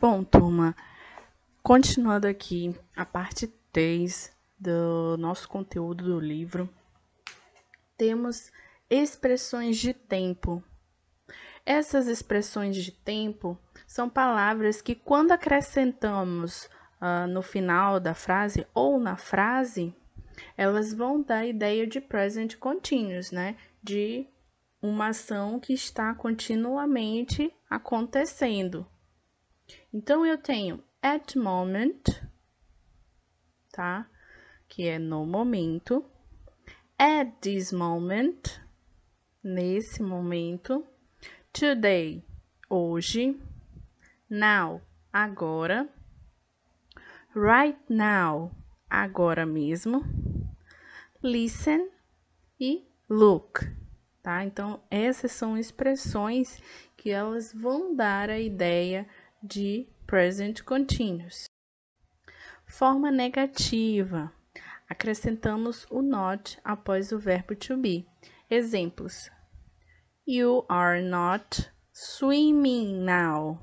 Bom, turma, continuando aqui a parte 3 do nosso conteúdo do livro, temos expressões de tempo. Essas expressões de tempo são palavras que, quando acrescentamos uh, no final da frase ou na frase, elas vão dar a ideia de present continuous, né? De uma ação que está continuamente acontecendo. Então, eu tenho at moment, tá? Que é no momento. At this moment, nesse momento. Today, hoje. Now, agora. Right now, agora mesmo. Listen e look, tá? Então, essas são expressões que elas vão dar a ideia de present continuous. Forma negativa. Acrescentamos o not após o verbo to be. Exemplos: You are not swimming now.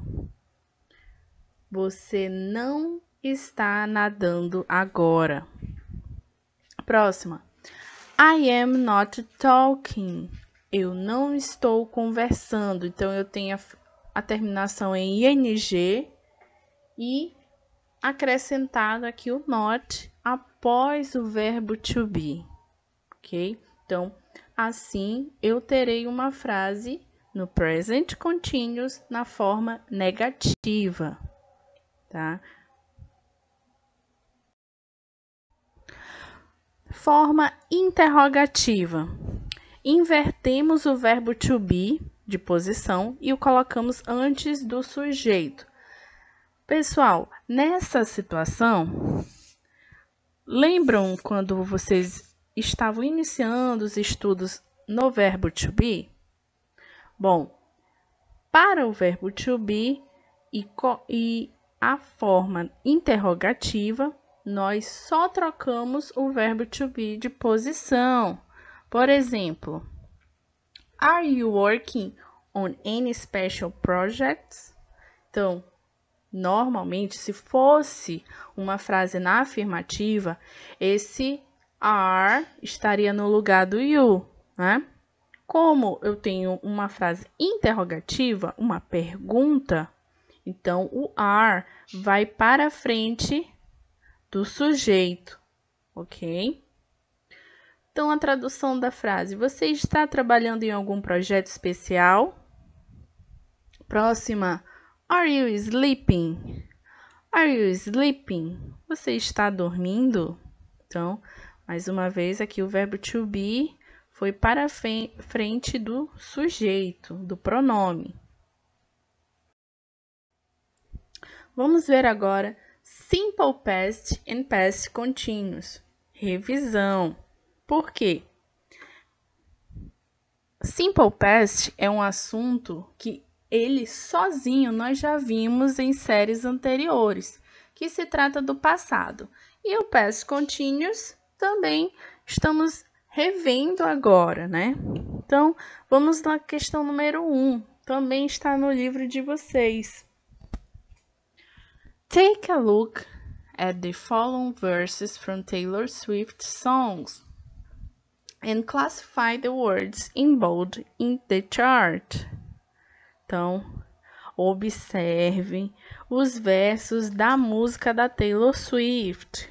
Você não está nadando agora. Próxima. I am not talking. Eu não estou conversando. Então eu tenho a terminação em ing e acrescentado aqui o not após o verbo to be, ok? Então, assim eu terei uma frase no present continuous na forma negativa, tá? Forma interrogativa. Invertemos o verbo to be de posição e o colocamos antes do sujeito. Pessoal, nessa situação, lembram quando vocês estavam iniciando os estudos no verbo to be? Bom, para o verbo to be e, e a forma interrogativa, nós só trocamos o verbo to be de posição. Por exemplo, Are you working on any special projects? Então, normalmente, se fosse uma frase na afirmativa, esse are estaria no lugar do you, né? Como eu tenho uma frase interrogativa, uma pergunta, então o are vai para frente do sujeito, ok? Então, a tradução da frase: Você está trabalhando em algum projeto especial? Próxima: Are you sleeping? Are you sleeping? Você está dormindo? Então, mais uma vez, aqui o verbo to be foi para frente do sujeito, do pronome. Vamos ver agora simple past and past continuous. Revisão. Por quê? Simple Past é um assunto que ele sozinho nós já vimos em séries anteriores, que se trata do passado. E o Past Continuous também estamos revendo agora, né? Então, vamos na questão número 1, um. também está no livro de vocês. Take a look at the following verses from Taylor Swift songs and classify the words in bold in the chart. Então, observe os versos da música da Taylor Swift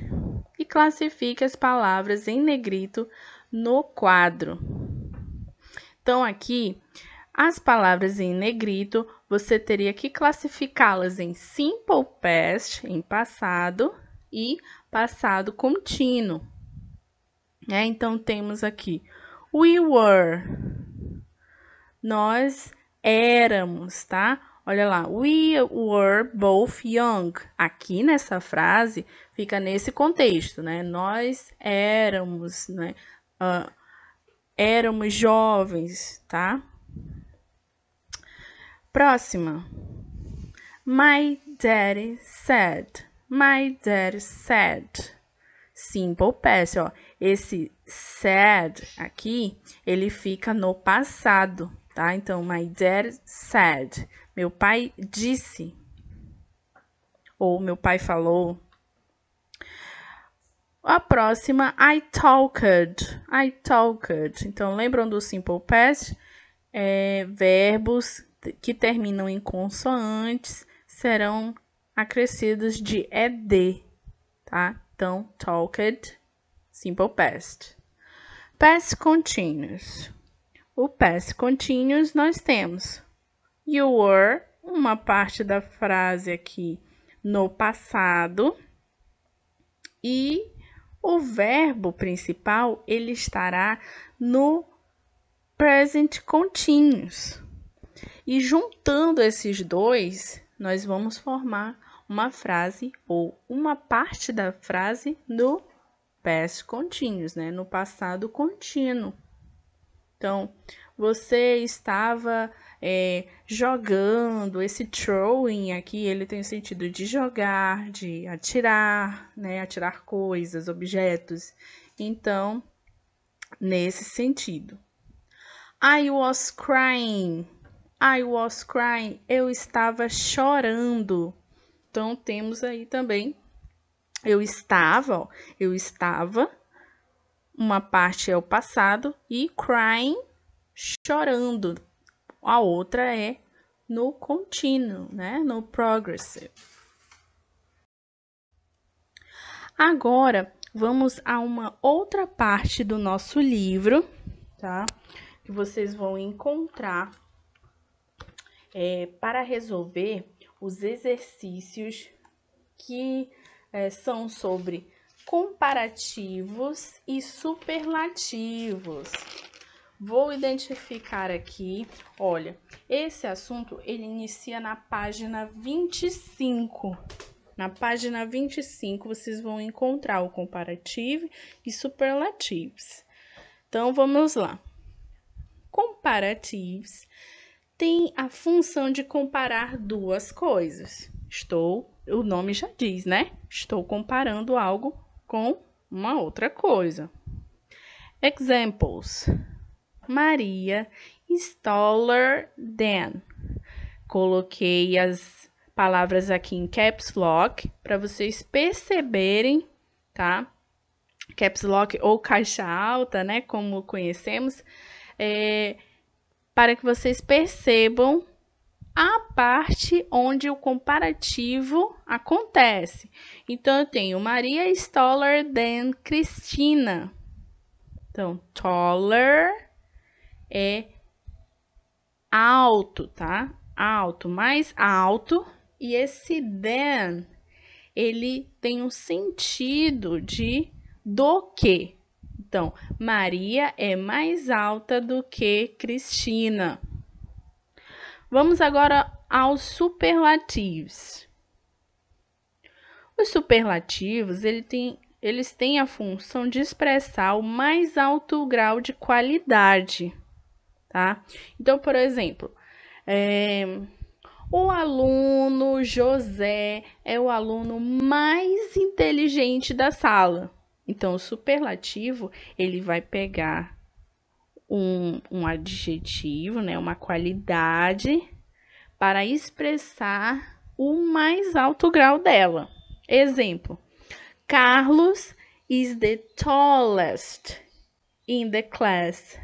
e classifique as palavras em negrito no quadro. Então, aqui, as palavras em negrito você teria que classificá-las em simple past, em passado, e passado contínuo. Né? então temos aqui we were. Nós éramos, tá? Olha lá, we were both young. Aqui nessa frase fica nesse contexto, né? Nós éramos, né? Uh, éramos jovens, tá? Próxima. My daddy said. My daddy said. Simple past, ó. Esse said aqui, ele fica no passado, tá? Então, my dad said. Meu pai disse. Ou meu pai falou. A próxima, I talked. I talked. Então, lembram do simple past? É, verbos que terminam em consoantes serão acrescidos de ed, tá? Então, talked simple past. Past continuous. O past continuous nós temos you were, uma parte da frase aqui no passado, e o verbo principal ele estará no present continuous. E juntando esses dois, nós vamos formar uma frase ou uma parte da frase no past contínuos, né? No passado contínuo. Então, você estava é, jogando, esse throwing aqui, ele tem o sentido de jogar, de atirar, né? Atirar coisas, objetos. Então, nesse sentido. I was crying. I was crying. Eu estava chorando. Então, temos aí também eu estava, ó, eu estava. Uma parte é o passado e crying, chorando. A outra é no contínuo, né? No progressive. Agora, vamos a uma outra parte do nosso livro, tá? Que vocês vão encontrar é, para resolver os exercícios que é, são sobre comparativos e superlativos. Vou identificar aqui, olha, esse assunto ele inicia na página 25. Na página 25 vocês vão encontrar o comparativo e superlativos. Então vamos lá. Comparativos tem a função de comparar duas coisas. Estou o nome já diz, né? Estou comparando algo com uma outra coisa. Examples: Maria is taller than. Coloquei as palavras aqui em caps lock para vocês perceberem, tá? Caps lock ou caixa alta, né? Como conhecemos, é, para que vocês percebam a parte onde o comparativo acontece. Então, eu tenho Maria is taller than Cristina. Então, taller é alto, tá? Alto, mais alto. E esse than, ele tem um sentido de do que. Então, Maria é mais alta do que Cristina. Vamos agora aos superlativos. Os superlativos ele tem, eles têm a função de expressar o mais alto grau de qualidade, tá? Então, por exemplo, é, o aluno José é o aluno mais inteligente da sala. Então, o superlativo ele vai pegar um, um adjetivo, né, uma qualidade para expressar o mais alto grau dela. Exemplo: Carlos is the tallest in the class.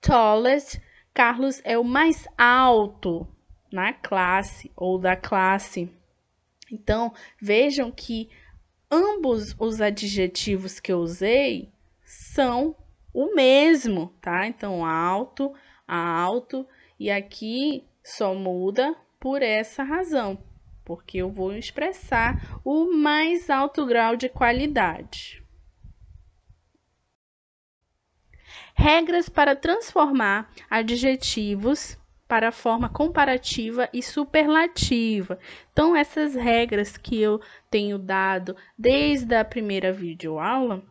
Tallest, Carlos é o mais alto na classe ou da classe. Então, vejam que ambos os adjetivos que eu usei são o mesmo, tá? Então, alto, alto, e aqui só muda por essa razão, porque eu vou expressar o mais alto grau de qualidade. Regras para transformar adjetivos para forma comparativa e superlativa. Então, essas regras que eu tenho dado desde a primeira videoaula,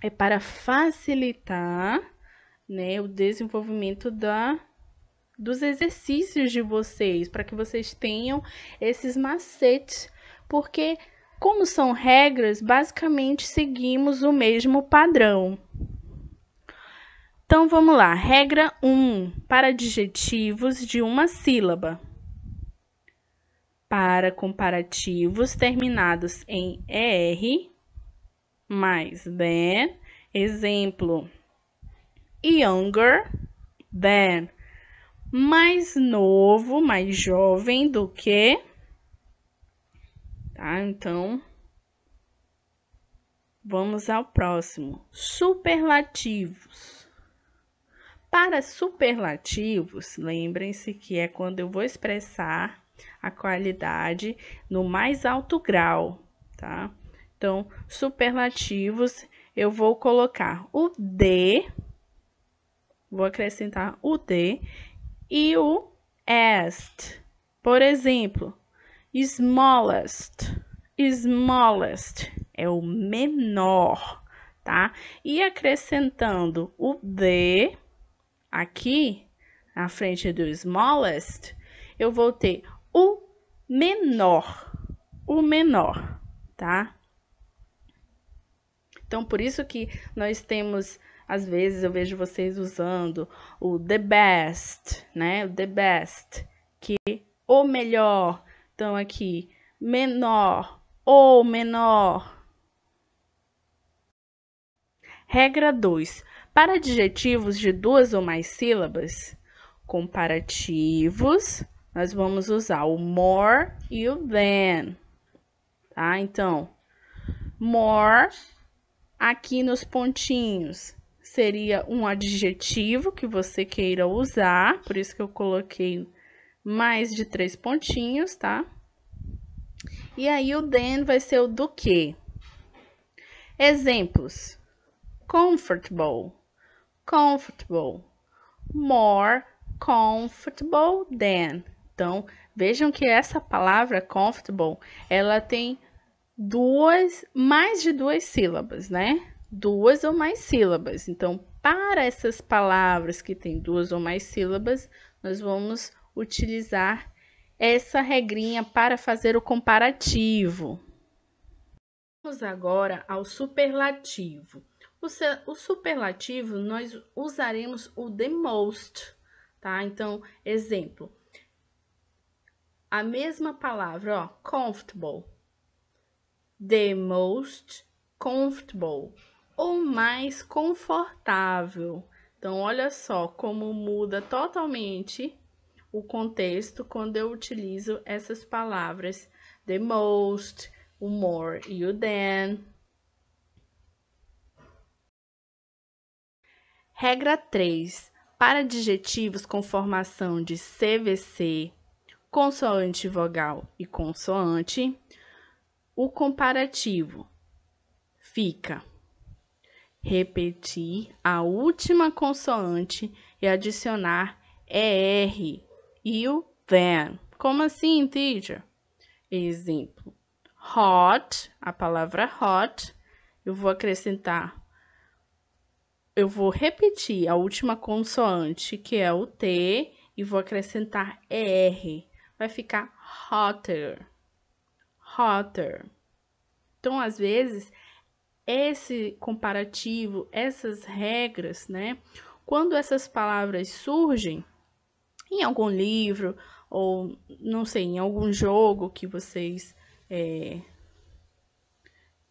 é para facilitar né, o desenvolvimento da, dos exercícios de vocês, para que vocês tenham esses macetes, porque como são regras, basicamente seguimos o mesmo padrão. Então vamos lá, regra 1, para adjetivos de uma sílaba. Para comparativos terminados em ER, mais than. Exemplo: younger than. Mais novo, mais jovem do que. Tá? Então, vamos ao próximo. Superlativos. Para superlativos, lembrem-se que é quando eu vou expressar a qualidade no mais alto grau, tá? Então, superlativos, eu vou colocar o de, vou acrescentar o de e o est. Por exemplo, smallest, smallest é o menor, tá? E acrescentando o de aqui, na frente do smallest, eu vou ter o menor, o menor, tá? Então, por isso que nós temos, às vezes, eu vejo vocês usando o the best, né? O the best, que o melhor. Então, aqui, menor, ou menor. Regra 2. Para adjetivos de duas ou mais sílabas comparativos, nós vamos usar o more e o than. Tá? Então, more Aqui nos pontinhos seria um adjetivo que você queira usar, por isso que eu coloquei mais de três pontinhos, tá? E aí o then vai ser o do que. Exemplos: comfortable, comfortable, more comfortable than. Então, vejam que essa palavra comfortable, ela tem duas, mais de duas sílabas, né? Duas ou mais sílabas. Então, para essas palavras que têm duas ou mais sílabas, nós vamos utilizar essa regrinha para fazer o comparativo. Vamos agora ao superlativo. O, superlativo nós usaremos o the most, tá? Então, exemplo, a mesma palavra, ó, comfortable the most comfortable, o mais confortável. Então, olha só como muda totalmente o contexto quando eu utilizo essas palavras the most, o more e o than. Regra 3. Para adjetivos com formação de CVC, consoante vogal e consoante, o comparativo fica repetir a última consoante e adicionar ER e o then. Como assim, teacher? Exemplo: hot, a palavra hot, eu vou acrescentar, eu vou repetir a última consoante, que é o T, e vou acrescentar ER. Vai ficar hotter hotter. Então, às vezes, esse comparativo, essas regras, né? Quando essas palavras surgem em algum livro ou não sei, em algum jogo que vocês é,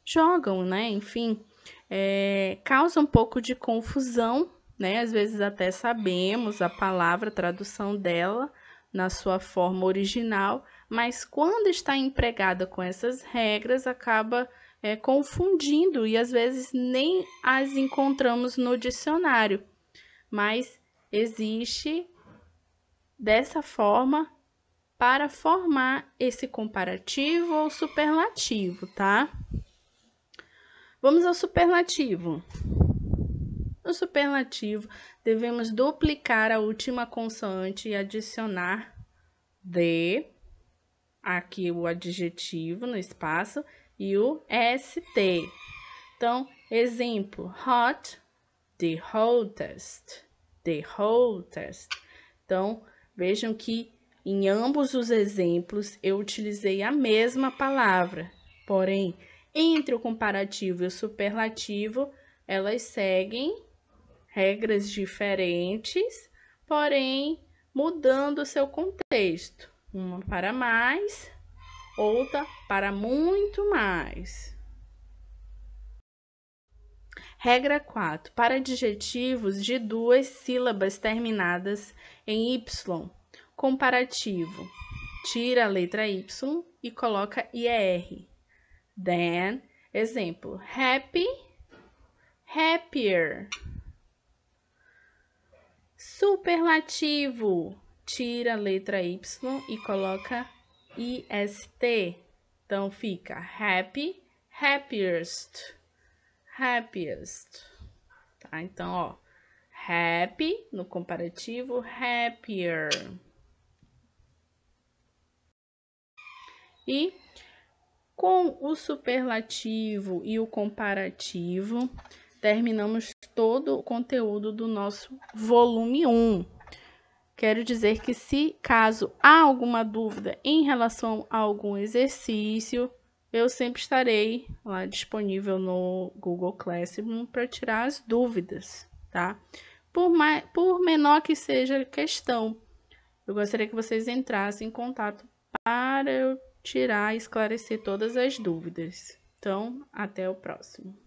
jogam, né? Enfim, é, causa um pouco de confusão, né? Às vezes até sabemos a palavra, a tradução dela na sua forma original, mas quando está empregada com essas regras, acaba é, confundindo e às vezes nem as encontramos no dicionário. Mas existe dessa forma para formar esse comparativo ou superlativo, tá? Vamos ao superlativo. No superlativo, devemos duplicar a última consoante e adicionar de aqui o adjetivo no espaço e o ST. Então, exemplo: hot, the hottest, the hottest. Então, vejam que em ambos os exemplos eu utilizei a mesma palavra, porém, entre o comparativo e o superlativo, elas seguem regras diferentes, porém mudando o seu contexto. Uma para mais, outra para muito mais. Regra 4. Para adjetivos de duas sílabas terminadas em Y, comparativo. Tira a letra Y e coloca IR. Then, exemplo, happy, happier. Superlativo, tira a letra Y e coloca IST. Então fica happy, happiest, happiest. Tá? Então, ó, happy no comparativo, happier. E com o superlativo e o comparativo, terminamos todo o conteúdo do nosso volume 1. Quero dizer que se caso há alguma dúvida em relação a algum exercício, eu sempre estarei lá disponível no Google Classroom para tirar as dúvidas, tá? Por, mais, por menor que seja a questão, eu gostaria que vocês entrassem em contato para eu tirar e esclarecer todas as dúvidas. Então, até o próximo.